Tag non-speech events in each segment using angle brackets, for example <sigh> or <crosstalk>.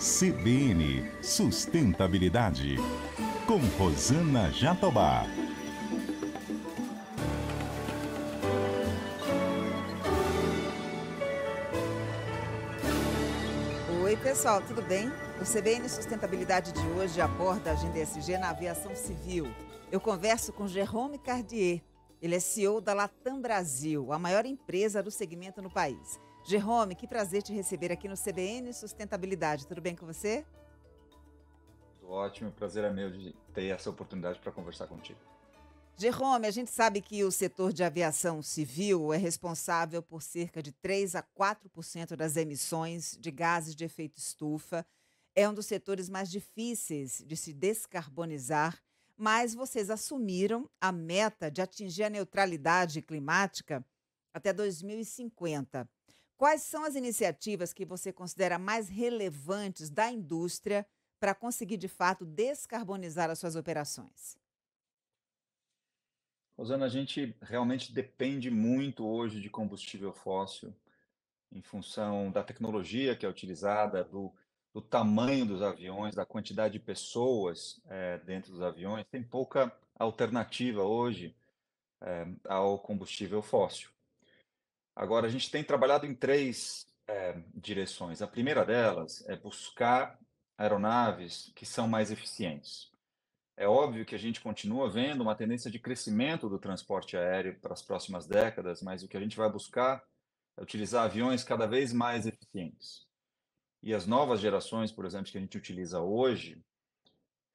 CBN Sustentabilidade, com Rosana Jatobá. Oi, pessoal, tudo bem? O CBN Sustentabilidade de hoje aborda a agenda SG na aviação civil. Eu converso com Jerome Cardier. Ele é CEO da Latam Brasil, a maior empresa do segmento no país. Jerome, que prazer te receber aqui no CBN Sustentabilidade. Tudo bem com você? ótimo, prazer é meu de ter essa oportunidade para conversar contigo. Jerome, a gente sabe que o setor de aviação civil é responsável por cerca de 3 a 4% das emissões de gases de efeito estufa. É um dos setores mais difíceis de se descarbonizar, mas vocês assumiram a meta de atingir a neutralidade climática até 2050. Quais são as iniciativas que você considera mais relevantes da indústria para conseguir, de fato, descarbonizar as suas operações? Rosana, a gente realmente depende muito hoje de combustível fóssil em função da tecnologia que é utilizada, do, do tamanho dos aviões, da quantidade de pessoas é, dentro dos aviões. Tem pouca alternativa hoje é, ao combustível fóssil. Agora, a gente tem trabalhado em três é, direções. A primeira delas é buscar aeronaves que são mais eficientes. É óbvio que a gente continua vendo uma tendência de crescimento do transporte aéreo para as próximas décadas, mas o que a gente vai buscar é utilizar aviões cada vez mais eficientes. E as novas gerações, por exemplo, que a gente utiliza hoje,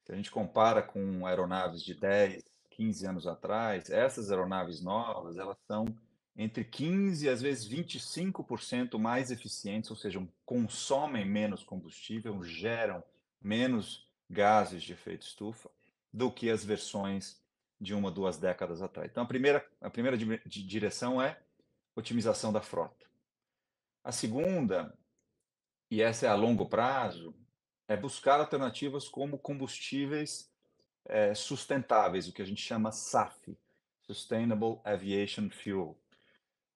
se a gente compara com aeronaves de 10, 15 anos atrás, essas aeronaves novas, elas são entre 15 às vezes 25% mais eficientes, ou seja, consomem menos combustível, geram menos gases de efeito estufa do que as versões de uma duas décadas atrás. Então a primeira a primeira direção é otimização da frota. A segunda, e essa é a longo prazo, é buscar alternativas como combustíveis é, sustentáveis, o que a gente chama SAF, Sustainable Aviation Fuel,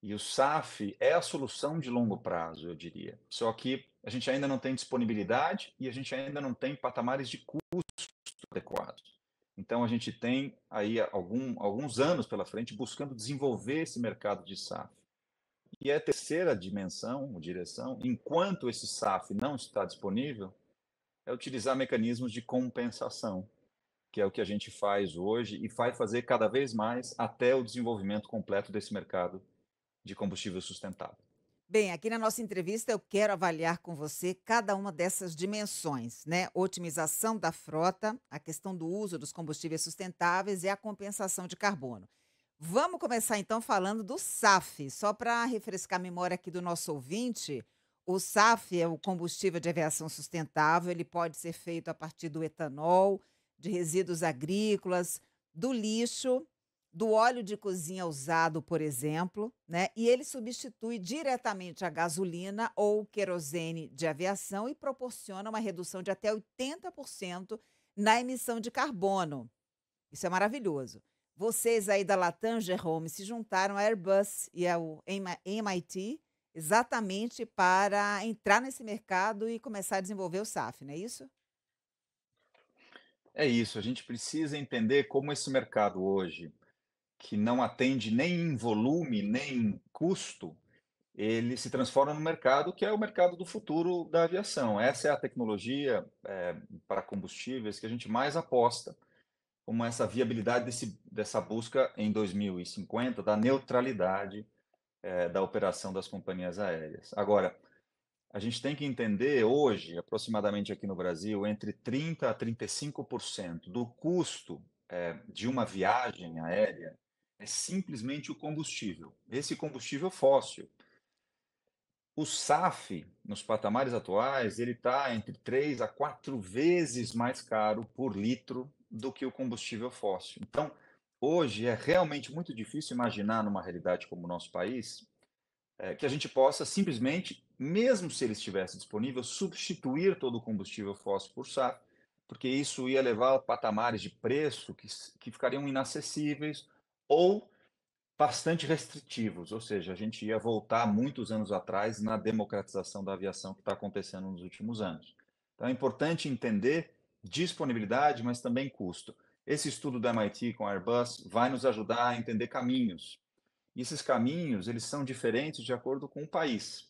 e o SAF é a solução de longo prazo, eu diria. Só que a gente ainda não tem disponibilidade e a gente ainda não tem patamares de custo adequados. Então, a gente tem aí algum, alguns anos pela frente buscando desenvolver esse mercado de SAF. E é a terceira dimensão, direção, enquanto esse SAF não está disponível, é utilizar mecanismos de compensação, que é o que a gente faz hoje e vai fazer cada vez mais até o desenvolvimento completo desse mercado de combustível sustentável. Bem, aqui na nossa entrevista eu quero avaliar com você cada uma dessas dimensões, né? Otimização da frota, a questão do uso dos combustíveis sustentáveis e a compensação de carbono. Vamos começar então falando do SAF, só para refrescar a memória aqui do nosso ouvinte. O SAF é o combustível de aviação sustentável, ele pode ser feito a partir do etanol, de resíduos agrícolas, do lixo do óleo de cozinha usado, por exemplo, né? E ele substitui diretamente a gasolina ou querosene de aviação e proporciona uma redução de até 80% na emissão de carbono. Isso é maravilhoso. Vocês aí da Latam Jerome se juntaram à Airbus e ao MIT exatamente para entrar nesse mercado e começar a desenvolver o SAF, não é isso? É isso, a gente precisa entender como esse mercado hoje que não atende nem em volume, nem em custo, ele se transforma no mercado que é o mercado do futuro da aviação. Essa é a tecnologia é, para combustíveis que a gente mais aposta, como essa viabilidade desse, dessa busca em 2050 da neutralidade é, da operação das companhias aéreas. Agora, a gente tem que entender hoje, aproximadamente aqui no Brasil, entre 30% a 35% do custo é, de uma viagem aérea é simplesmente o combustível, esse combustível fóssil. O SAF, nos patamares atuais, ele está entre três a quatro vezes mais caro por litro do que o combustível fóssil. Então, hoje é realmente muito difícil imaginar numa realidade como o nosso país é, que a gente possa simplesmente, mesmo se ele estivesse disponível, substituir todo o combustível fóssil por SAF, porque isso ia levar a patamares de preço que, que ficariam inacessíveis ou bastante restritivos, ou seja, a gente ia voltar muitos anos atrás na democratização da aviação que está acontecendo nos últimos anos. Então é importante entender disponibilidade, mas também custo. Esse estudo da MIT com a Airbus vai nos ajudar a entender caminhos. E esses caminhos, eles são diferentes de acordo com o país.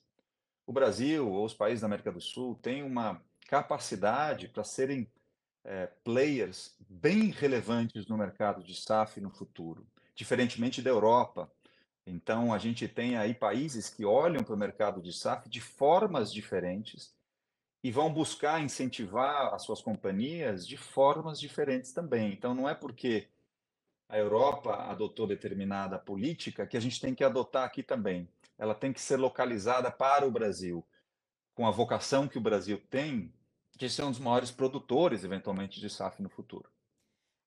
O Brasil ou os países da América do Sul têm uma capacidade para serem é, players bem relevantes no mercado de SAF no futuro diferentemente da Europa. Então, a gente tem aí países que olham para o mercado de SAF de formas diferentes e vão buscar incentivar as suas companhias de formas diferentes também. Então, não é porque a Europa adotou determinada política que a gente tem que adotar aqui também. Ela tem que ser localizada para o Brasil, com a vocação que o Brasil tem de ser um dos maiores produtores, eventualmente, de SAF no futuro.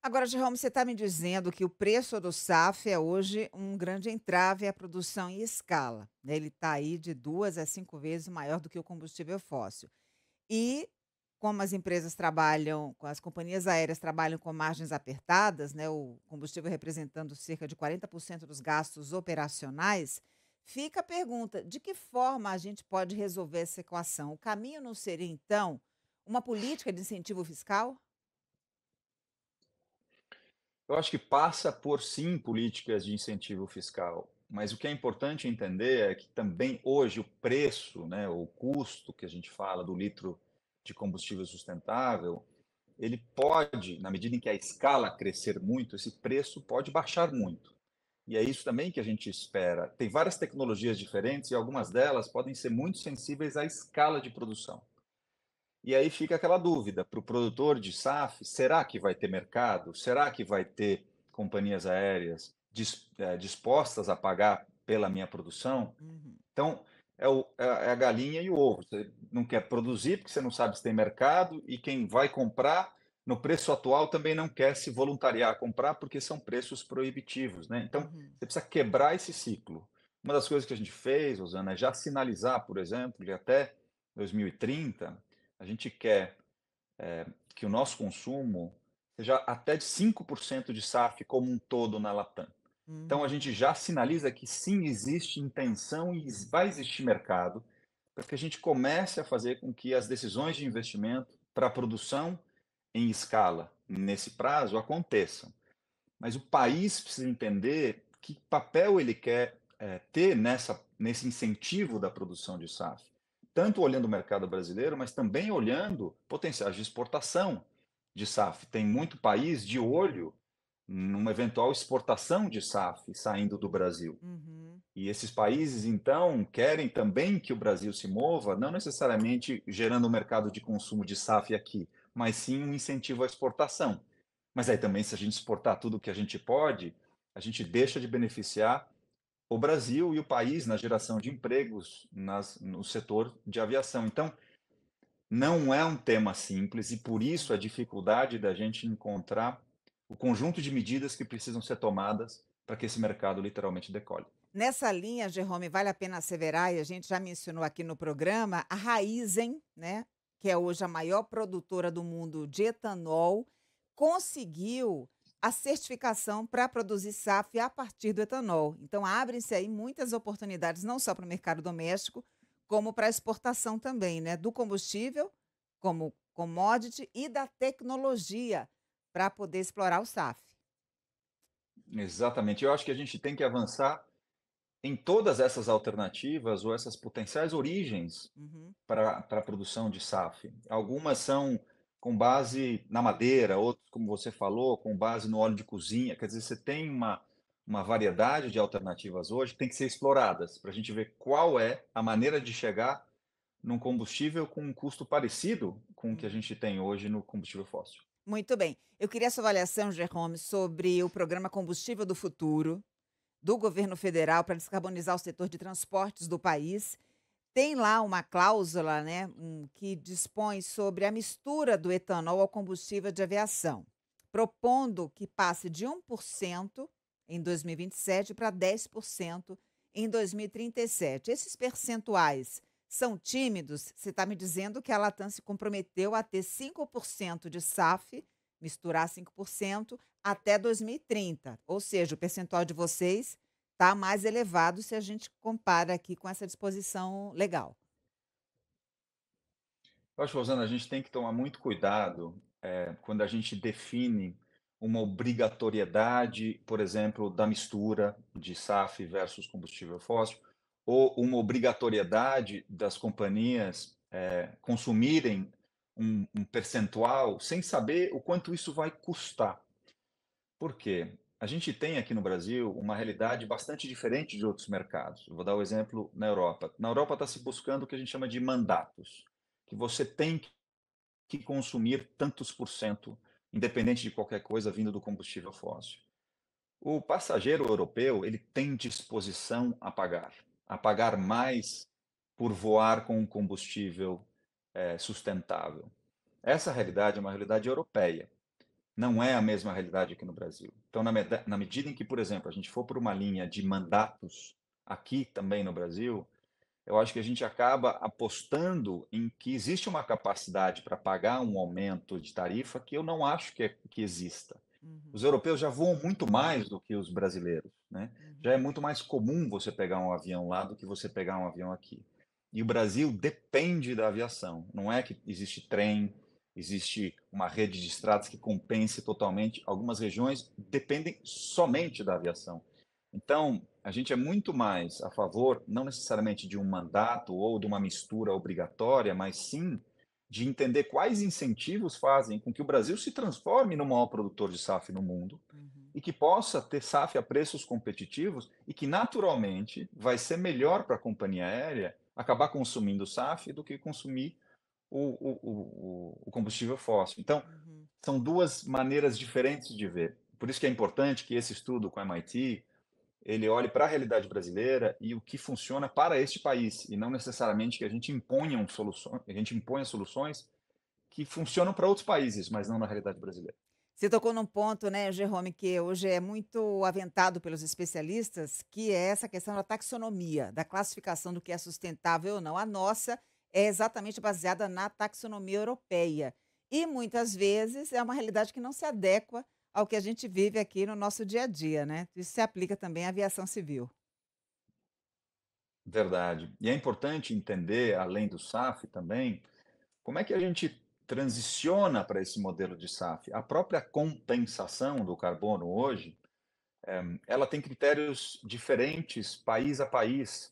Agora, Jerome, você está me dizendo que o preço do SAF é hoje um grande entrave à produção em escala. Né? Ele está aí de duas a cinco vezes maior do que o combustível fóssil. E como as empresas trabalham, as companhias aéreas trabalham com margens apertadas, né? o combustível representando cerca de 40% dos gastos operacionais, fica a pergunta: de que forma a gente pode resolver essa equação? O caminho não seria, então, uma política de incentivo fiscal? Eu acho que passa por sim políticas de incentivo fiscal, mas o que é importante entender é que também hoje o preço, né, o custo que a gente fala do litro de combustível sustentável, ele pode, na medida em que a escala crescer muito, esse preço pode baixar muito. E é isso também que a gente espera. Tem várias tecnologias diferentes e algumas delas podem ser muito sensíveis à escala de produção. E aí fica aquela dúvida para o produtor de SAF: será que vai ter mercado? Será que vai ter companhias aéreas eh, dispostas a pagar pela minha produção? Uhum. Então, é, o, é, é, a galinha e o ovo. Você não quer produzir porque você não sabe se tem mercado, e quem vai comprar, no preço atual, também não quer se voluntariar a comprar porque são preços proibitivos. Né? Então, uhum. você precisa quebrar esse ciclo. Uma das coisas que a gente fez, Rosana, é já sinalizar, por exemplo, que até 2030 a gente quer é, que o nosso consumo seja até de 5% de SAF como um todo na Latam. Uhum. Então hum. a gente já sinaliza que sim existe intenção e vai existir mercado para que a gente comece a fazer com que as decisões de investimento para produção em escala nesse prazo aconteçam. Mas o país precisa entender que papel ele quer é, ter nessa, nesse incentivo da produção de SAF tanto olhando o mercado brasileiro, mas também olhando potenciais de exportação de SAF. Tem muito país de olho numa eventual exportação de SAF saindo do Brasil. Uhum. E esses países, então, querem também que o Brasil se mova, não necessariamente gerando um mercado de consumo de SAF aqui, mas sim um incentivo à exportação. Mas aí também, se a gente exportar tudo o que a gente pode, a gente deixa de beneficiar o Brasil e o país na geração de empregos nas, no setor de aviação. Então, não é um tema simples e por isso a dificuldade da gente encontrar o conjunto de medidas que precisam ser tomadas para que esse mercado literalmente decole. Nessa linha, Jerome, vale a pena asseverar, e a gente já mencionou aqui no programa, a Raizen, né, que é hoje a maior produtora do mundo de etanol, conseguiu a certificação para produzir SAF a partir do etanol. Então, abrem-se aí muitas oportunidades, não só para o mercado doméstico, como para a exportação também, né? Do combustível, como commodity, e da tecnologia para poder explorar o SAF. Exatamente. Eu acho que a gente tem que avançar em todas essas alternativas ou essas potenciais origens uhum. para a produção de SAF. Algumas são com base na madeira, outros, como você falou, com base no óleo de cozinha. Quer dizer, você tem uma, uma variedade de alternativas hoje que tem que ser exploradas para a gente ver qual é a maneira de chegar num combustível com um custo parecido com o que a uhum. gente tem hoje no combustível fóssil. Muito bem. Eu queria sua avaliação, Jerome, sobre o programa Combustível do Futuro do governo federal para descarbonizar o setor de transportes do país tem lá uma cláusula né, hum, que dispõe sobre a mistura do etanol ao combustível de aviação, propondo que passe de 1% em 2027 para 10% em 2037. Esses percentuais são tímidos. Você está me dizendo que a Latam se comprometeu a ter 5% de SAF, misturar 5%, até 2030. Ou seja, o percentual de vocês está mais elevado se a gente compara aqui com essa disposição legal. Eu acho, Rosana, a gente tem que tomar muito cuidado é, quando a gente define uma obrigatoriedade, por exemplo, da mistura de SAF versus combustível fóssil, ou uma obrigatoriedade das companhias é, consumirem um, um, percentual sem saber o quanto isso vai custar. Por quê? A gente tem aqui no Brasil uma realidade bastante diferente de outros mercados. vou dar o um exemplo na Europa. Na Europa está se buscando o que a gente chama de mandatos, que você tem que consumir tantos por cento, independente de qualquer coisa vindo do combustível fóssil. O passageiro europeu ele tem disposição a pagar, a pagar mais por voar com um combustível é, sustentável. Essa realidade é uma realidade europeia não é a mesma realidade aqui no Brasil. Então, na, med na medida em que, por exemplo, a gente for por uma linha de mandatos aqui também no Brasil, eu acho que a gente acaba apostando em que existe uma capacidade para pagar um aumento de tarifa que eu não acho que, é, que exista. Uhum. Os europeus já voam muito mais do que os brasileiros, né? Uhum. Já é uhum. muito mais comum você pegar um avião lá do que você pegar um avião aqui. E o Brasil depende da aviação. Não é que existe trem, existe uma rede de estradas que compense totalmente. Algumas regiões dependem somente da aviação. Então, a gente é muito mais a favor, não necessariamente de um mandato ou de uma mistura obrigatória, mas sim de entender quais incentivos fazem com que o Brasil se transforme no maior produtor de SAF no mundo uhum. e que possa ter SAF a preços competitivos e que naturalmente vai ser melhor para a companhia aérea acabar consumindo SAF do que consumir o, o, o combustível fóssil. Então, uhum. são duas maneiras diferentes de ver. Por isso que é importante que esse estudo com a MIT ele olhe para a realidade brasileira e o que funciona para este país e não necessariamente que a gente imponha soluções, a gente imponha soluções que funcionam para outros países, mas não na realidade brasileira. Você tocou num ponto, né, Jerome, que hoje é muito aventado pelos especialistas, que é essa questão da taxonomia, da classificação do que é sustentável ou não. A nossa é exatamente baseada na taxonomia europeia. E muitas vezes é uma realidade que não se adequa ao que a gente vive aqui no nosso dia a dia, né? Isso se aplica também à aviação civil. Verdade. E é importante entender, além do SAF também, como é que a gente transiciona para esse modelo de SAF. A própria compensação do carbono hoje, eh, ela tem critérios diferentes país a país.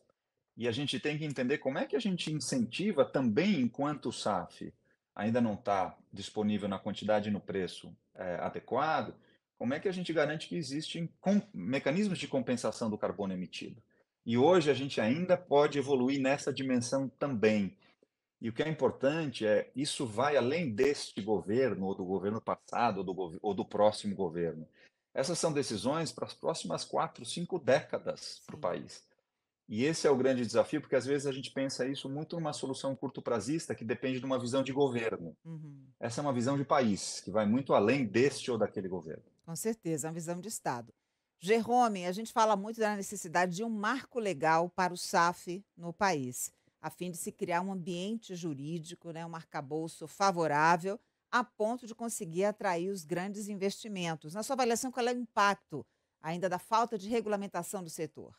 E a gente tem que entender como é que a gente incentiva também enquanto o SAF ainda não está disponível na quantidade e no preço é, adequado, como é que a gente garante que existem mecanismos de compensação do carbono emitido? E hoje a gente ainda pode evoluir nessa dimensão também. E o que é importante é isso vai além deste governo, ou do governo passado, ou do, gov ou do próximo governo. Essas são decisões para as próximas quatro, cinco décadas para o país. E esse é o grande desafio, porque às vezes a gente pensa isso muito numa solução curto prazista que depende de uma visão de governo. Uhum. Essa é uma visão de país, que vai muito além deste ou daquele governo. Com certeza, é uma visão de Estado. Jerome, a gente fala muito da necessidade de um marco legal para o SAF no país, a fim de se criar um ambiente jurídico, né, um arcabouço favorável, a ponto de conseguir atrair os grandes investimentos. Na sua avaliação, qual é o impacto ainda da falta de regulamentação do setor?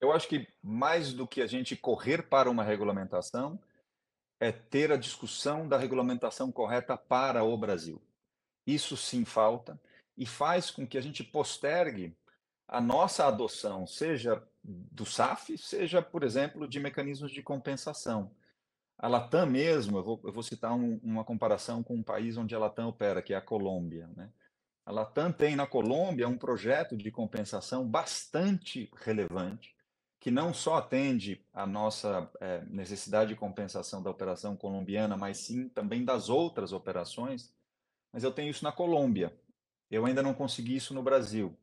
Eu acho que mais do que a gente correr para uma regulamentação, é ter a discussão da regulamentação correta para o Brasil. Isso sim falta e faz com que a gente postergue a nossa adoção, seja do SAF, seja, por exemplo, de mecanismos de compensação. A Latam mesmo, eu vou, eu vou citar um, uma comparação com um país onde a Latam opera, que é a Colômbia. Né? A Latam tem na Colômbia um projeto de compensação bastante relevante, que não só atende à nossa é, necessidade de compensação da operação colombiana, mas sim também das outras operações, mas eu tenho isso na Colômbia. Eu ainda não consegui isso no Brasil,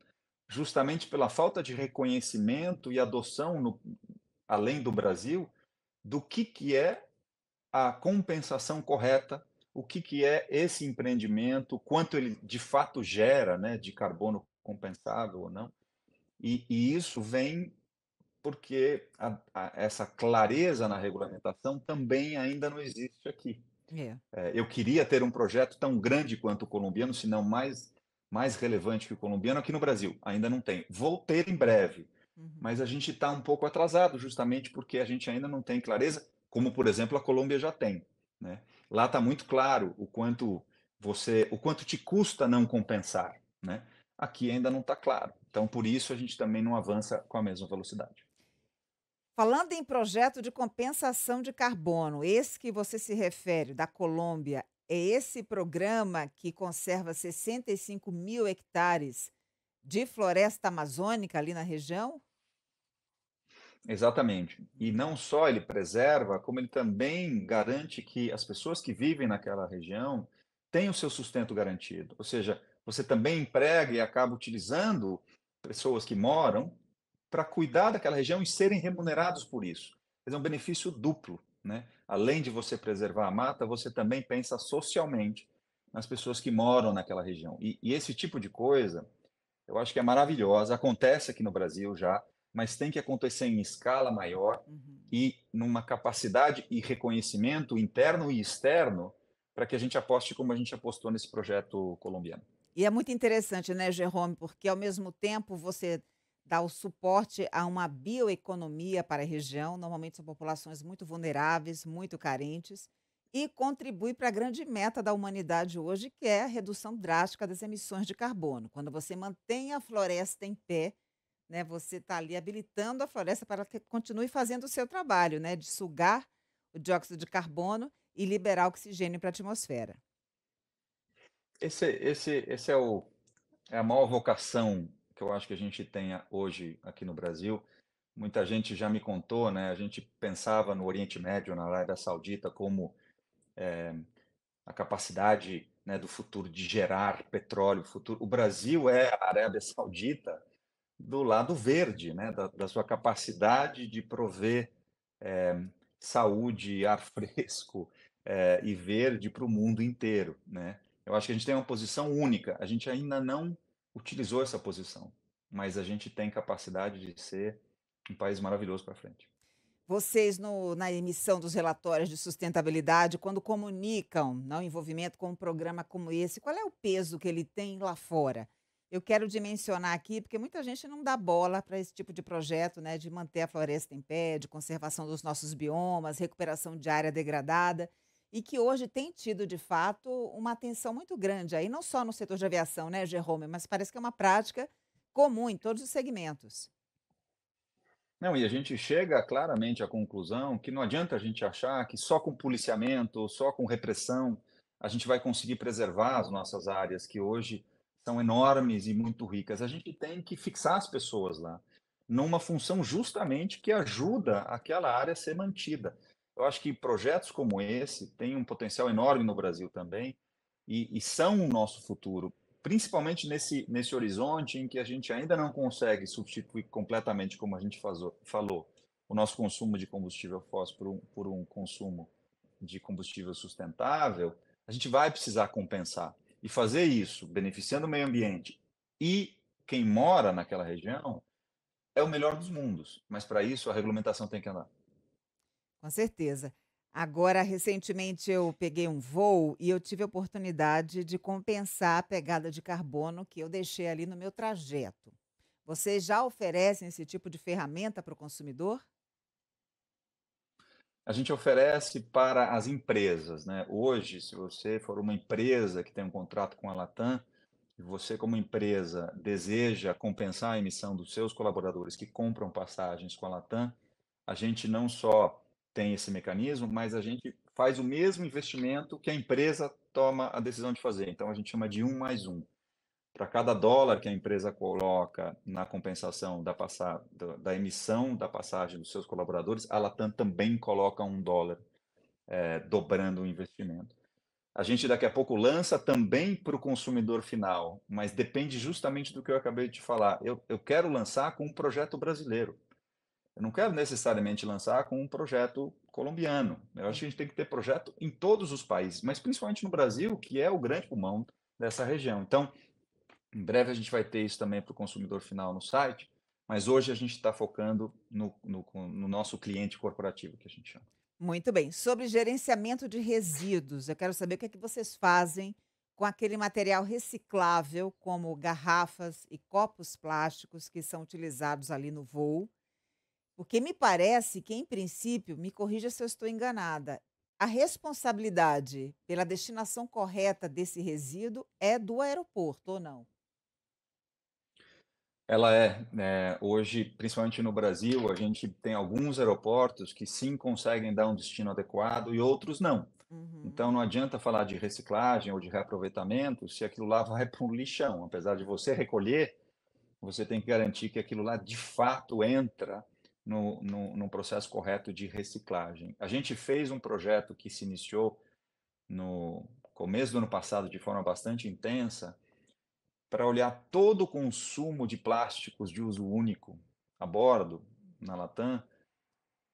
justamente pela falta de reconhecimento e adoção, no, além do Brasil, do que, que é a compensação correta, o que, que é esse empreendimento, quanto ele de fato gera né, de carbono compensado ou não. E, e, isso vem porque a, a, essa clareza na regulamentação também ainda não existe aqui. É. é, eu queria ter um projeto tão grande quanto o colombiano, se não mais, mais relevante que o colombiano aqui no Brasil. Ainda não tem. Vou ter em breve. Uhum. Mas a gente está um pouco atrasado, justamente porque a gente ainda não tem clareza, como, por exemplo, a Colômbia já tem. Né? Lá está muito claro o quanto você, o quanto te custa não compensar. Né? Aqui ainda não está claro. Então, por isso, a gente também não avança com a mesma velocidade. Falando em projeto de compensação de carbono, esse que você se refere, da Colômbia, é esse programa que conserva 65 mil hectares de floresta amazônica ali na região? Exatamente. E não só ele preserva, como ele também garante que as pessoas que vivem naquela região tenham o seu sustento garantido. Ou seja, você também emprega e acaba utilizando pessoas que moram para cuidar daquela região e serem remunerados por isso. Mas é um benefício duplo, né? Além de você preservar a mata, você também pensa socialmente nas pessoas que moram naquela região. E, e esse tipo de coisa, eu acho que é maravilhosa. Acontece aqui no Brasil já, mas tem que acontecer em escala maior uhum. e numa capacidade e reconhecimento interno e externo para que a gente aposte como a gente apostou nesse projeto colombiano. E é muito interessante, né, Jerome? Porque ao mesmo tempo você dá o suporte a uma bioeconomia para a região, normalmente são populações muito vulneráveis, muito carentes, e contribui para a grande meta da humanidade hoje, que é a redução drástica das emissões de carbono. Quando você mantém a floresta em pé, né, você está ali habilitando a floresta para que continue fazendo o seu trabalho, né, de sugar o dióxido de carbono e liberar oxigênio para a atmosfera. Esse, esse, esse é o é a maior vocação que eu acho que a gente tem hoje aqui no Brasil. Muita gente já me contou, né? A gente pensava no Oriente Médio, na Arábia Saudita, como é, a capacidade né, do futuro de gerar petróleo. Futuro. O Brasil é a Arábia Saudita do lado verde, né? Da, da sua capacidade de prover é, saúde, ar <laughs> fresco é, e verde para o mundo inteiro, né? Eu acho que a gente tem uma posição única. A gente ainda não utilizou essa posição, mas a gente tem capacidade de ser um país maravilhoso para frente. Vocês, no, na emissão dos relatórios de sustentabilidade, quando comunicam né, o envolvimento com um programa como esse, qual é o peso que ele tem lá fora? Eu quero dimensionar aqui, porque muita gente não dá bola para esse tipo de projeto, né, de manter a floresta em pé, de conservação dos nossos biomas, recuperação de área degradada e que hoje tem tido, de fato, uma atenção muito grande aí, não só no setor de aviação, né, Jerome, mas parece que é uma prática comum em todos os segmentos. Não, e a gente chega claramente à conclusão que não adianta a gente achar que só com policiamento, só com repressão, a gente vai conseguir preservar as nossas áreas que hoje são enormes e muito ricas. A gente tem que fixar as pessoas lá numa função justamente que ajuda aquela área a ser mantida. Eu acho que projetos como esse têm um potencial enorme no Brasil também e, e são o nosso futuro, principalmente nesse, nesse horizonte em que a gente ainda não consegue substituir completamente, como a gente faz, falou, o nosso consumo de combustível fóssil por um, por um consumo de combustível sustentável, a gente vai precisar compensar. E fazer isso, beneficiando o meio ambiente e quem mora naquela região, é o melhor dos mundos. Mas para isso, a regulamentação tem que andar. Com certeza. Agora, recentemente eu peguei um voo e eu tive a oportunidade de compensar a pegada de carbono que eu deixei ali no meu trajeto. Vocês já oferecem esse tipo de ferramenta para o consumidor? A gente oferece para as empresas, né? Hoje, se você for uma empresa que tem um contrato com a Latam, e você como empresa deseja compensar a emissão dos seus colaboradores que compram passagens com a Latam, a gente não só tem esse mecanismo, mas a gente faz o mesmo investimento que a empresa toma a decisão de fazer. Então a gente chama de um mais um. Para cada dólar que a empresa coloca na compensação da, passar, da, da, emissão da passagem dos seus colaboradores, a Latam também coloca um dólar, é, dobrando o investimento. A gente daqui a pouco lança também para o consumidor final, mas depende justamente do que eu acabei de falar. Eu, eu quero lançar com um projeto brasileiro. Eu não quero necessariamente lançar com um projeto colombiano. Né? Eu acho que a gente tem que ter projeto em todos os países, mas principalmente no Brasil, que é o grande pulmão dessa região. Então, em breve a gente vai ter isso também para o consumidor final no site, mas hoje a gente está focando no, no, no nosso cliente corporativo, que a gente chama. Muito bem. Sobre gerenciamento de resíduos, eu quero saber o que é que vocês fazem com aquele material reciclável, como garrafas e copos plásticos que são utilizados ali no voo. Porque me parece que, em princípio, me corrija se eu estou enganada, a responsabilidade pela destinação correta desse resíduo é do aeroporto, ou não? Ela é, né, hoje, principalmente no Brasil, a gente tem alguns aeroportos que sim conseguem dar um destino adequado e outros não. Uhum. Então não adianta falar de reciclagem ou de reaproveitamento se aquilo lá <laughs> vai para um lixão. Apesar de você recolher, você tem que garantir que aquilo lá de fato entra no, no, no, processo correto de reciclagem. A gente fez um projeto que se iniciou no começo do ano passado de forma bastante intensa para olhar todo o consumo de plásticos de uso único a bordo na Latam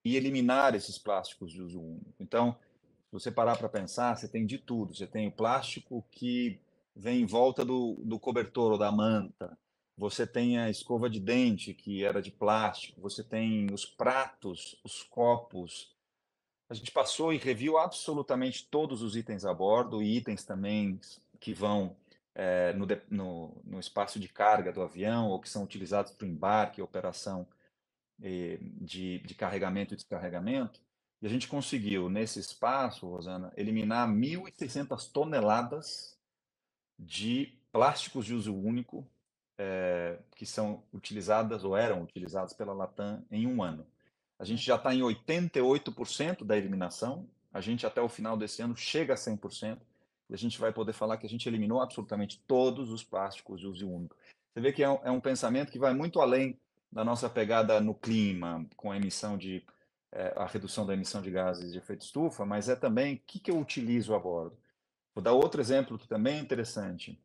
e eliminar esses plásticos de uso único. Então, se você parar para pensar, você tem de tudo. Você tem o plástico que vem em volta do, do cobertor ou da manta você tem a escova de dente, que era de plástico, você tem os pratos, os copos. A gente passou e reviu absolutamente todos os itens a bordo e itens também que vão é, no, no, no, espaço de carga do avião ou que são utilizados para embarque, operação eh, de, de carregamento e descarregamento. E a gente conseguiu, nesse espaço, Rosana, eliminar 1.600 toneladas de plásticos de uso único é, que são utilizadas ou eram utilizadas pela Latam em um ano. A gente já está uhum. em 88% da eliminação, a gente até o final desse ano chega a 100%, e a gente vai poder falar que a gente eliminou absolutamente todos os plásticos de uso único. Você vê que é um, é um pensamento que vai muito além da nossa pegada no clima, com a emissão de é, a redução da emissão de gases de efeito estufa, mas é também o que, que eu utilizo a bordo. Vou dar outro exemplo que também é interessante.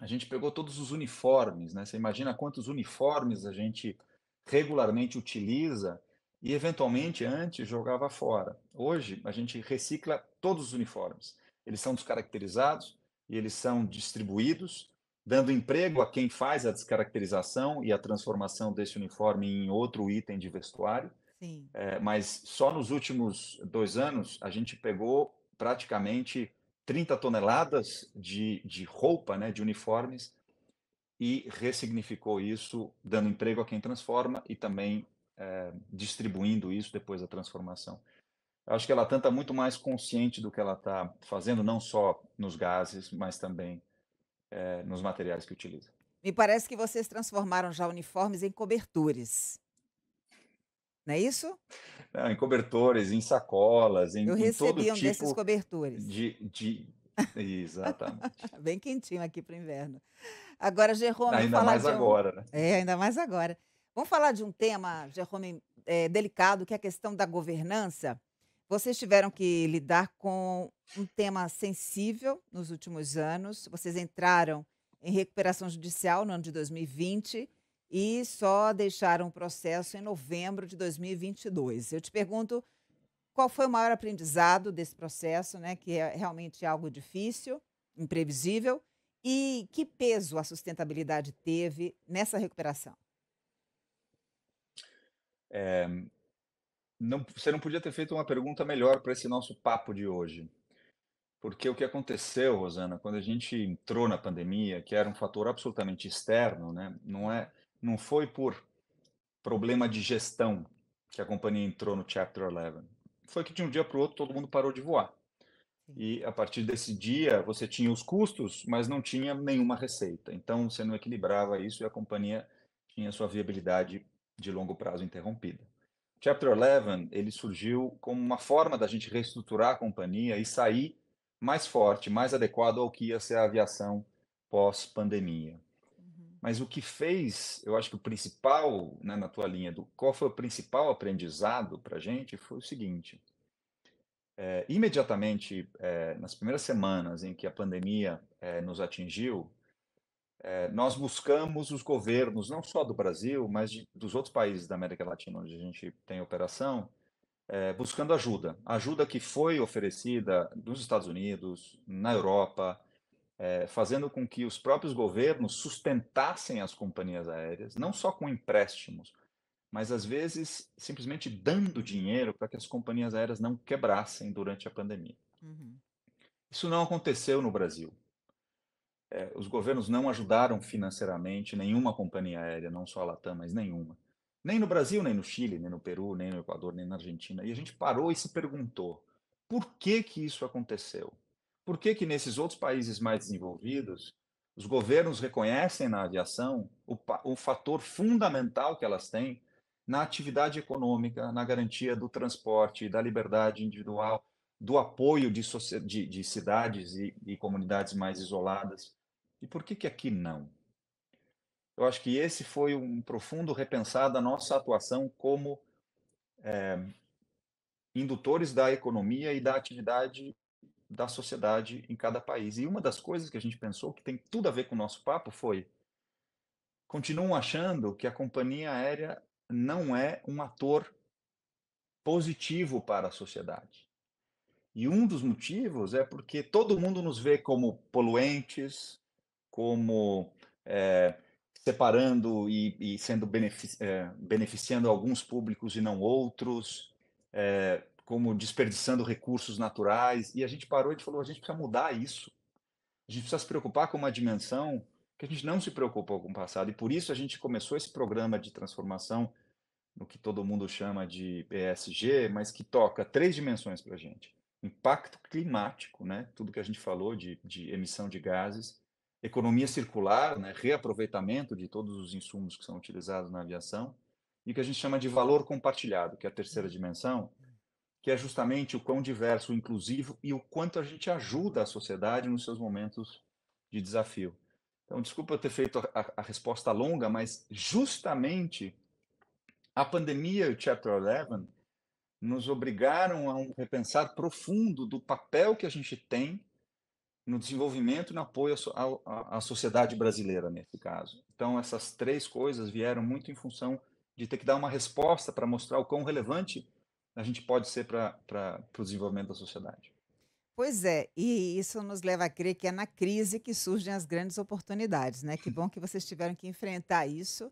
A gente pegou todos os uniformes, né? Você imagina quantos uniformes a gente regularmente utiliza e eventualmente antes jogava fora. Hoje a gente recicla todos os uniformes. Eles são descaracterizados e eles são distribuídos, dando emprego a quem faz a descaracterização e a transformação desse uniforme em outro item de vestuário. É, mas só nos últimos dois anos a gente pegou praticamente 30 toneladas de, de roupa, né, de uniformes, e ressignificou isso, dando emprego a quem transforma e também é, distribuindo isso depois da transformação. Eu acho que ela está muito mais consciente do que ela está fazendo, não só nos gases, mas também é, nos materiais que utiliza. Me parece que vocês transformaram já uniformes em cobertores. Não é isso? É, em cobertores, em sacolas, em, Eu recebi em um tipo desses cobertores. De, de... Exatamente. <laughs> Bem quentinho aqui para o inverno. Agora, Jerome. Ainda mais um... agora, né? É, ainda mais agora. Vamos falar de um tema, Jerome, é, delicado, que é a questão da governança. Vocês tiveram que lidar com um tema sensível nos últimos anos. Vocês entraram em recuperação judicial no ano de 2020 e só deixaram o processo em novembro de 2022. Eu te pergunto qual foi o maior aprendizado desse processo, né, que é realmente algo difícil, imprevisível, e que peso a sustentabilidade teve nessa recuperação? É, não, você não podia ter feito uma pergunta melhor para esse nosso papo de hoje. Porque o que aconteceu, Rosana, quando a gente entrou na pandemia, que era um fator absolutamente externo, né, não é não foi por problema de gestão que a companhia entrou no Chapter 11. Foi que de um dia para o outro todo mundo parou de voar. E a partir desse dia você tinha os custos, mas não tinha nenhuma receita. Então você não equilibrava isso e a companhia tinha sua viabilidade de longo prazo interrompida. Chapter 11 ele surgiu como uma forma da gente reestruturar a companhia e sair mais forte, mais adequado ao que ia ser a aviação pós-pandemia. Mas o que fez, eu acho que o principal, né, na tua linha, do qual foi o principal aprendizado para a gente, foi o seguinte: é, imediatamente, é, nas primeiras semanas em que a pandemia é, nos atingiu, é, nós buscamos os governos, não só do Brasil, mas de, dos outros países da América Latina onde a gente tem operação, é, buscando ajuda. Ajuda que foi oferecida nos Estados Unidos, na Europa, é, fazendo com que os próprios governos sustentassem as companhias aéreas, não só com empréstimos, mas às vezes simplesmente dando dinheiro para que as companhias aéreas não quebrassem durante a pandemia. Uhum. Isso não aconteceu no Brasil. É, os governos não ajudaram financeiramente nenhuma companhia aérea, não só a Latam, mas nenhuma. Nem no Brasil, nem no Chile, nem no Peru, nem no Equador, nem na Argentina. E a gente parou e se perguntou por que, que isso aconteceu? Por que, que nesses outros países mais desenvolvidos, os governos reconhecem na aviação o, o fator fundamental que elas têm na atividade econômica, na garantia do transporte, da liberdade individual, do apoio de, de, de cidades e, e, comunidades mais isoladas. E por que, que aqui não? Eu acho que esse foi um profundo repensar da nossa atuação como é, indutores da economia e da atividade da sociedade em cada país. E uma das coisas que a gente pensou, que tem tudo a ver com o nosso papo, foi: continuam achando que a companhia aérea não é um ator positivo para a sociedade. E um dos motivos é porque todo mundo nos vê como poluentes, como é, separando e, e sendo benefici é, beneficiando alguns públicos e não outros, é, como desperdiçando recursos naturais. E a gente parou e falou: a gente precisa mudar isso. A gente precisa se preocupar com uma dimensão que a gente não se preocupou com o passado. E por isso a gente começou esse programa de transformação, no que todo mundo chama de ESG, mas que toca três dimensões para a gente: impacto climático, né? tudo que a gente falou de, de emissão de gases, economia circular, né? reaproveitamento de todos os insumos que são utilizados na aviação, e o que a gente chama de valor compartilhado, que é a terceira uhum. dimensão, que é justamente o quão diverso, inclusivo e o quanto a gente ajuda a sociedade nos seus momentos de desafio. Então, desculpa eu ter feito a, a resposta longa, mas justamente a pandemia e o Chapter 11 nos obrigaram a um repensar profundo do papel que a gente tem no desenvolvimento e no apoio à sociedade brasileira, nesse caso. Então, essas três coisas vieram muito em função de ter que dar uma resposta para mostrar o quão relevante a gente pode ser para o desenvolvimento da sociedade. Pois é, e isso nos leva a crer que é na crise que surgem as grandes oportunidades, né? Que bom que vocês tiveram que enfrentar isso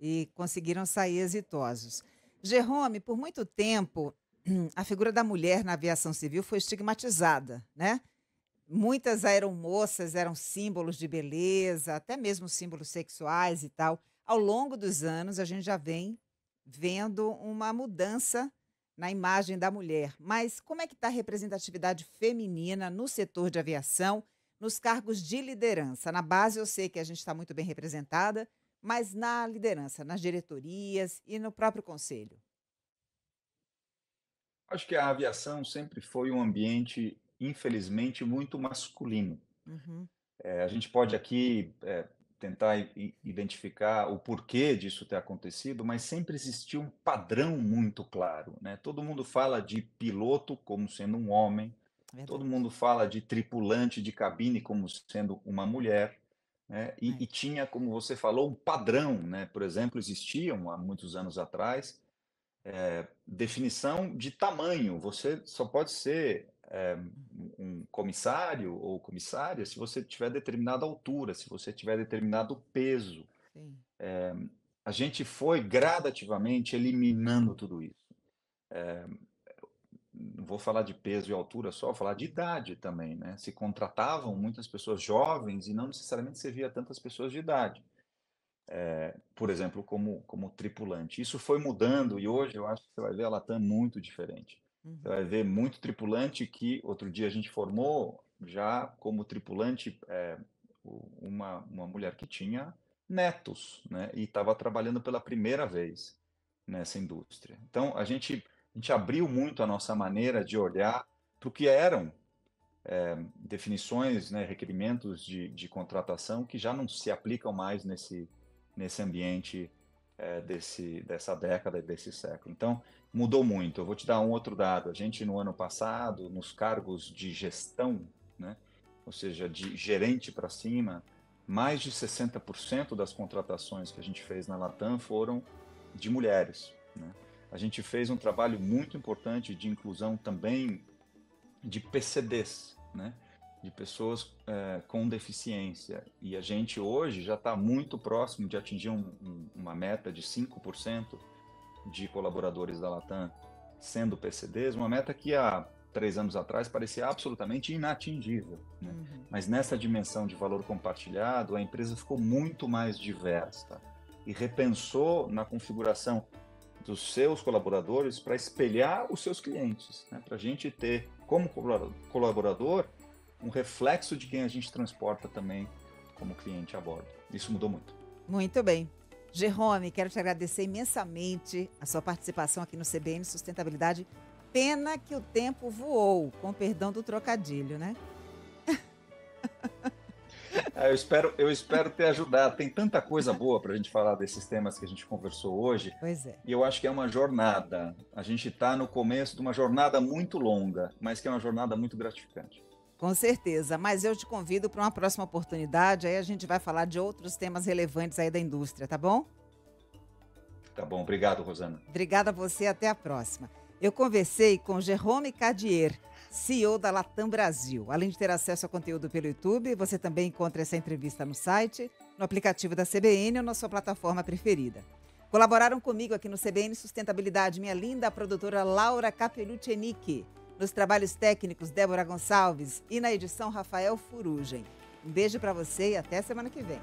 e conseguiram sair exitosos. Jerome, por muito tempo, <clears throat> a figura da mulher na aviação civil foi estigmatizada, né? Muitas eram moças, eram símbolos de beleza, até mesmo símbolos sexuais e tal. Ao longo dos anos, a gente já vem vendo uma mudança na imagem da mulher, mas como é que está a representatividade feminina no setor de aviação, nos cargos de liderança? Na base eu sei que a gente está muito bem representada, mas na liderança, nas diretorias e no próprio conselho? Acho que a aviação sempre foi um ambiente, infelizmente, muito masculino. Uhum. É, a gente pode aqui é, tentar identificar o porquê disso ter acontecido, mas sempre existiu um padrão muito claro. Né? Todo mundo fala de piloto como sendo um homem, Verdade. todo mundo fala de tripulante de cabine como sendo uma mulher. Né? E, é. e, tinha, como você falou, um padrão. Né? Por exemplo, existiam há muitos anos atrás é, definição de tamanho. Você só pode ser é, um comissário ou comissária se você tiver determinada altura, se você tiver determinado peso. É, a gente foi gradativamente eliminando tudo isso. É, não vou falar de peso e altura só, vou falar de idade também, né? Se contratavam muitas pessoas jovens e não necessariamente servia via tantas pessoas de idade. É, por exemplo, como, como tripulante. Isso foi mudando e hoje eu acho que você vai ver a Latam muito diferente. Uhum. Você vai ver muito tripulante que outro dia a gente formou já como tripulante é, uma, uma mulher que tinha netos, né? E estava trabalhando pela primeira vez nessa indústria. Então a gente, a gente abriu muito a nossa maneira de olhar para o que eram é, definições, né, requerimentos de, de contratação que já não se aplicam mais nesse, nesse ambiente é, desse, dessa década, desse século. Então, mudou muito. Eu vou te dar um outro dado. A gente, no ano passado, nos cargos de gestão, né, ou seja, de gerente para cima, mais de 60% das contratações que a gente fez na Latam foram de mulheres. Né? A gente fez um trabalho muito importante de inclusão também de PCDs, né? de pessoas é, com deficiência. E a gente hoje já está muito próximo de atingir um, um, uma meta de 5% de colaboradores da Latam sendo PCDs, uma meta que há três anos atrás parecia absolutamente inatingível. Né? Uhum. Mas nessa dimensão de valor compartilhado, a empresa ficou muito mais diversa e repensou na configuração dos seus colaboradores para espelhar os seus clientes, né? para a gente ter como colaborador um reflexo de quem a gente transporta também como cliente a bordo. Isso mudou muito. Muito bem. Jerome, quero te agradecer imensamente a sua participação aqui no CBN Sustentabilidade. Pena que o tempo voou, com perdão do trocadilho, né? <laughs> É, eu espero, eu espero ter ajudado. Tem tanta coisa boa para a gente falar desses temas que a gente conversou hoje. Pois é. E eu acho que é uma jornada. A gente está no começo de uma jornada muito longa, mas que é uma jornada muito gratificante. Com certeza, mas eu te convido para uma próxima oportunidade, aí a gente vai falar de outros temas relevantes aí da indústria, tá bom? Tá bom, obrigado, Rosana. Obrigada a você, até a próxima. Eu conversei com Jerome Cadier, CEO da Latam Brasil. Além de ter acesso ao conteúdo pelo YouTube, você também encontra essa entrevista no site, no aplicativo da CBN ou na sua plataforma preferida. Colaboraram comigo aqui no CBN Sustentabilidade minha linda produtora Laura Capelucci nos trabalhos técnicos, Débora Gonçalves e na edição, Rafael Furugem. Um beijo para você e até semana que vem.